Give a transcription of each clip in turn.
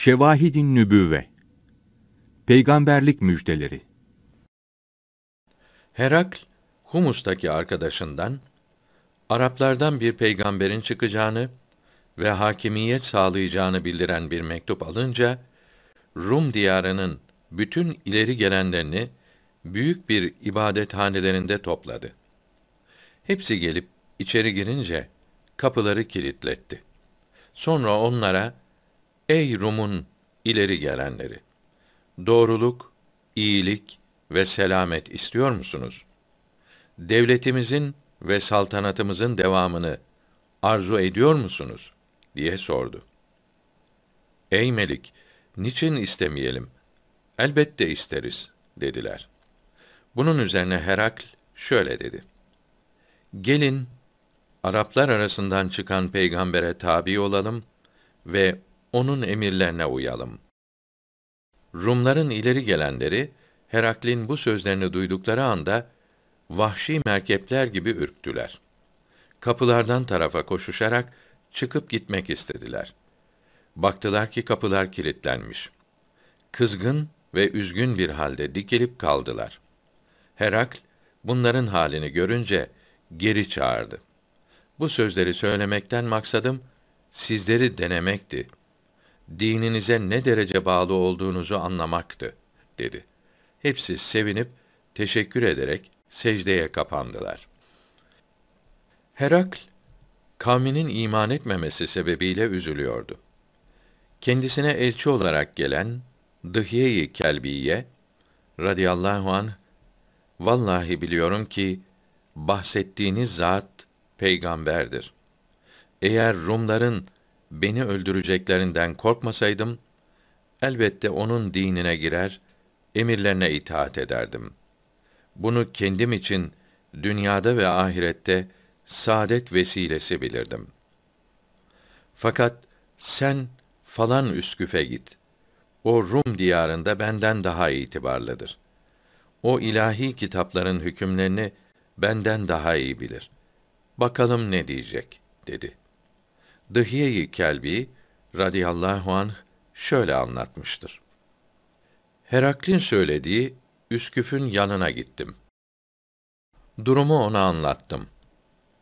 Şevahidin Nübüvve Peygamberlik Müjdeleri Herakl, Humus'taki arkadaşından, Araplardan bir peygamberin çıkacağını ve hakimiyet sağlayacağını bildiren bir mektup alınca, Rum diyarının bütün ileri gelenlerini büyük bir ibadet hanelerinde topladı. Hepsi gelip içeri girince kapıları kilitletti. Sonra onlara Ey Rum'un ileri gelenleri! Doğruluk, iyilik ve selamet istiyor musunuz? Devletimizin ve saltanatımızın devamını arzu ediyor musunuz? diye sordu. Ey Melik, niçin istemeyelim? Elbette isteriz, dediler. Bunun üzerine Herakl şöyle dedi. Gelin, Araplar arasından çıkan peygambere tabi olalım ve onun emirlerine uyalım. Rumların ileri gelenleri, Heraklin bu sözlerini duydukları anda, vahşi merkepler gibi ürktüler. Kapılardan tarafa koşuşarak, çıkıp gitmek istediler. Baktılar ki kapılar kilitlenmiş. Kızgın ve üzgün bir halde dikilip kaldılar. Herakl, bunların halini görünce, geri çağırdı. Bu sözleri söylemekten maksadım, sizleri denemekti.'' dininize ne derece bağlı olduğunuzu anlamaktı, dedi. Hepsi sevinip, teşekkür ederek secdeye kapandılar. Herakl, kavminin iman etmemesi sebebiyle üzülüyordu. Kendisine elçi olarak gelen Dıhiye-i Kelbiye radıyallahu anh vallahi biliyorum ki bahsettiğiniz zat peygamberdir. Eğer Rumların beni öldüreceklerinden korkmasaydım, elbette onun dinine girer, emirlerine itaat ederdim. Bunu kendim için dünyada ve ahirette saadet vesilesi bilirdim. Fakat sen falan üsküfe git. O Rum diyarında benden daha itibarlıdır. O ilahi kitapların hükümlerini benden daha iyi bilir. Bakalım ne diyecek, dedi.'' Dıhiye-i Kelbi radıyallahu anh şöyle anlatmıştır. Heraklin söylediği Üsküf'ün yanına gittim. Durumu ona anlattım.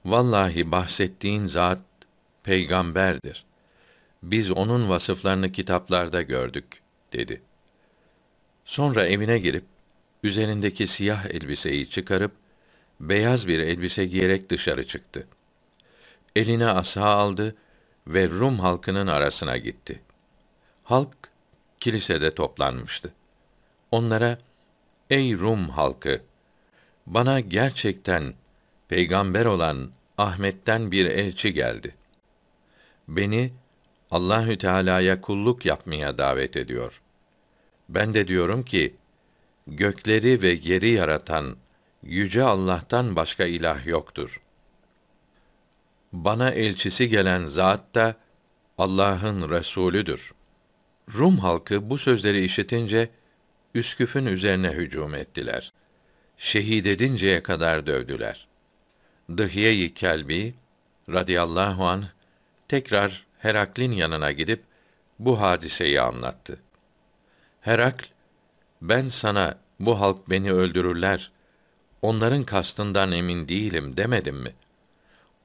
Vallahi bahsettiğin zat peygamberdir. Biz onun vasıflarını kitaplarda gördük dedi. Sonra evine girip üzerindeki siyah elbiseyi çıkarıp beyaz bir elbise giyerek dışarı çıktı. Eline asa aldı ve Rum halkının arasına gitti. Halk kilisede toplanmıştı. Onlara "Ey Rum halkı, bana gerçekten peygamber olan Ahmet'ten bir elçi geldi. Beni Allahü Teala'ya kulluk yapmaya davet ediyor. Ben de diyorum ki gökleri ve yeri yaratan yüce Allah'tan başka ilah yoktur bana elçisi gelen zat da Allah'ın Resulüdür. Rum halkı bu sözleri işitince Üsküf'ün üzerine hücum ettiler. Şehit edinceye kadar dövdüler. Dıhiye-i Kelbi radıyallahu an tekrar Herakl'in yanına gidip bu hadiseyi anlattı. Herakl, ben sana bu halk beni öldürürler, onların kastından emin değilim demedim mi?''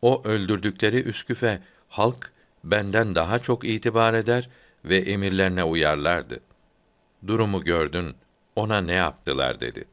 O öldürdükleri Üsküf'e halk benden daha çok itibar eder ve emirlerine uyarlardı. Durumu gördün, ona ne yaptılar dedi.''